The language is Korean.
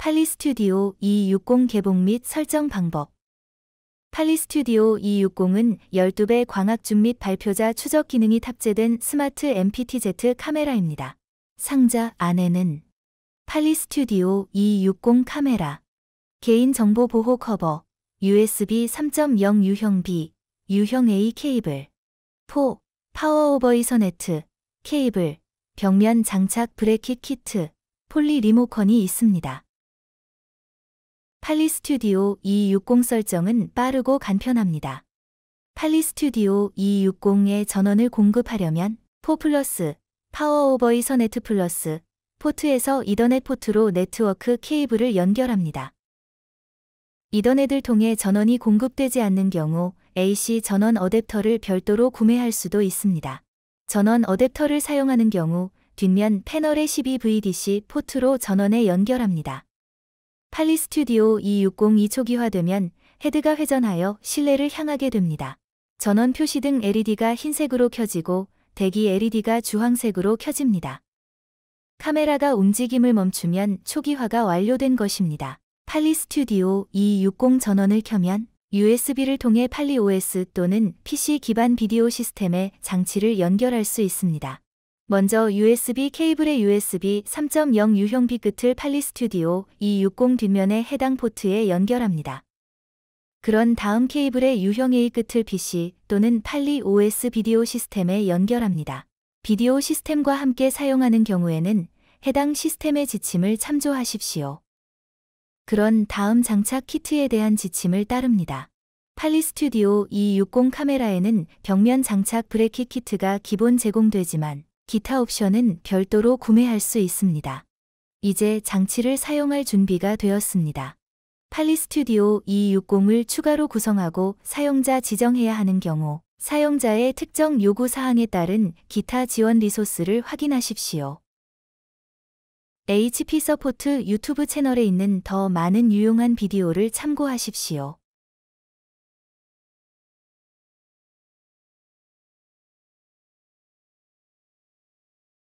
팔리스튜디오 260 개봉 및 설정 방법 팔리스튜디오 260은 12배 광학줌 및 발표자 추적 기능이 탑재된 스마트 MPTZ 카메라입니다. 상자 안에는 팔리스튜디오 260 카메라, 개인정보보호 커버, USB 3.0 유형 B, 유형 A 케이블, 포, 파워오버 이서네트, 케이블, 벽면 장착 브레킷 키트, 폴리 리모컨이 있습니다. 팔리 스튜디오 260 설정은 빠르고 간편합니다. 팔리 스튜디오 260의 전원을 공급하려면 4 플러스, 파워오버 이서네트 플러스, 포트에서 이더넷 포트로 네트워크 케이블을 연결합니다. 이더넷을 통해 전원이 공급되지 않는 경우 AC 전원 어댑터를 별도로 구매할 수도 있습니다. 전원 어댑터를 사용하는 경우 뒷면 패널의 12VDC 포트로 전원에 연결합니다. 팔리 스튜디오 260이 초기화되면 헤드가 회전하여 실내를 향하게 됩니다. 전원 표시 등 LED가 흰색으로 켜지고 대기 LED가 주황색으로 켜집니다. 카메라가 움직임을 멈추면 초기화가 완료된 것입니다. 팔리 스튜디오 260 전원을 켜면 USB를 통해 팔리 OS 또는 PC 기반 비디오 시스템에 장치를 연결할 수 있습니다. 먼저 USB 케이블의 USB 3.0 유형 B 끝을 팔리 스튜디오 260 뒷면의 해당 포트에 연결합니다. 그런 다음 케이블의 유형 A 끝을 PC 또는 팔리 OS 비디오 시스템에 연결합니다. 비디오 시스템과 함께 사용하는 경우에는 해당 시스템의 지침을 참조하십시오. 그런 다음 장착 키트에 대한 지침을 따릅니다. 팔리 스튜디오 260 카메라에는 벽면 장착 브레킷 키트가 기본 제공되지만 기타 옵션은 별도로 구매할 수 있습니다. 이제 장치를 사용할 준비가 되었습니다. 팔리 스튜디오 260을 추가로 구성하고 사용자 지정해야 하는 경우 사용자의 특정 요구 사항에 따른 기타 지원 리소스를 확인하십시오. HP 서포트 유튜브 채널에 있는 더 많은 유용한 비디오를 참고하십시오.